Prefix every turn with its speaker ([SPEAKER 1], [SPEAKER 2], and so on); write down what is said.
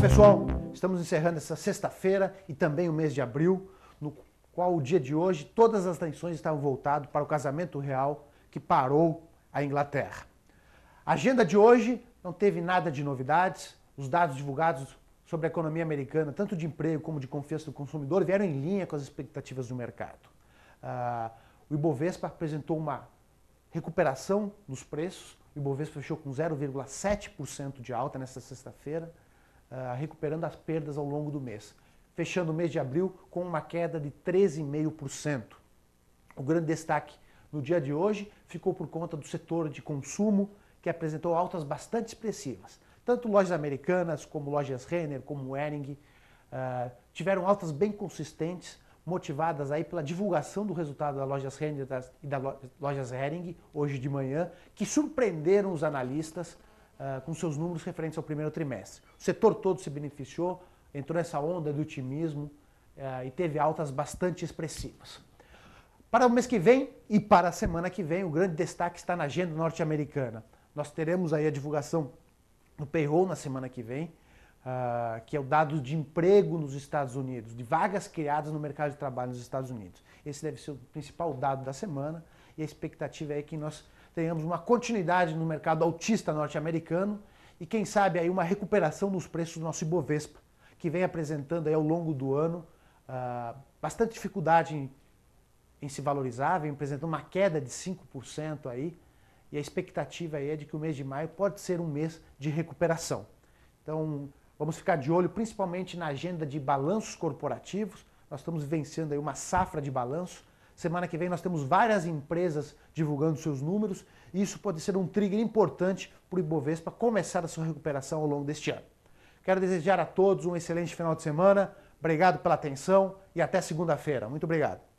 [SPEAKER 1] pessoal, estamos encerrando essa sexta-feira e também o mês de abril, no qual o dia de hoje todas as atenções estavam voltadas para o casamento real que parou a Inglaterra. A agenda de hoje não teve nada de novidades, os dados divulgados sobre a economia americana, tanto de emprego como de confiança do consumidor, vieram em linha com as expectativas do mercado. Uh, o Ibovespa apresentou uma recuperação nos preços, o Ibovespa fechou com 0,7% de alta nesta sexta-feira, uh, recuperando as perdas ao longo do mês, fechando o mês de abril com uma queda de 13,5%. O grande destaque no dia de hoje ficou por conta do setor de consumo, que apresentou altas bastante expressivas. Tanto lojas americanas, como lojas Renner, como Ering, uh, ah, tiveram altas bem consistentes, motivadas aí pela divulgação do resultado das lojas Renner e das lojas Hering hoje de manhã, que surpreenderam os analistas, ah, com seus números referentes ao primeiro trimestre. O setor todo se beneficiou, entrou nessa onda de otimismo uh, e teve altas bastante expressivas. Para o mês que vem e para a semana que vem, o grande destaque está na agenda norte-americana. Nós teremos aí a divulgação do payroll na semana que vem, uh, que é o dado de emprego nos Estados Unidos, de vagas criadas no mercado de trabalho nos Estados Unidos. Esse deve ser o principal dado da semana e a expectativa é que nós tenhamos uma continuidade no mercado autista norte-americano e quem sabe aí uma recuperação nos preços do nosso Ibovespa, que vem apresentando aí ao longo do ano uh, bastante dificuldade em, em, se valorizar, vem apresentando uma queda de 5% aí, e a expectativa aí é de que o mês de maio pode ser um mês de recuperação. Então, vamos ficar de olho principalmente na agenda de balanços corporativos. Nós estamos vencendo aí uma safra de balanços. Semana que vem nós temos várias empresas divulgando seus números e isso pode ser um trigger importante para o Ibovespa começar a sua recuperação ao longo deste ano. Quero desejar a todos um excelente final de semana, obrigado pela atenção e até segunda-feira. Muito obrigado.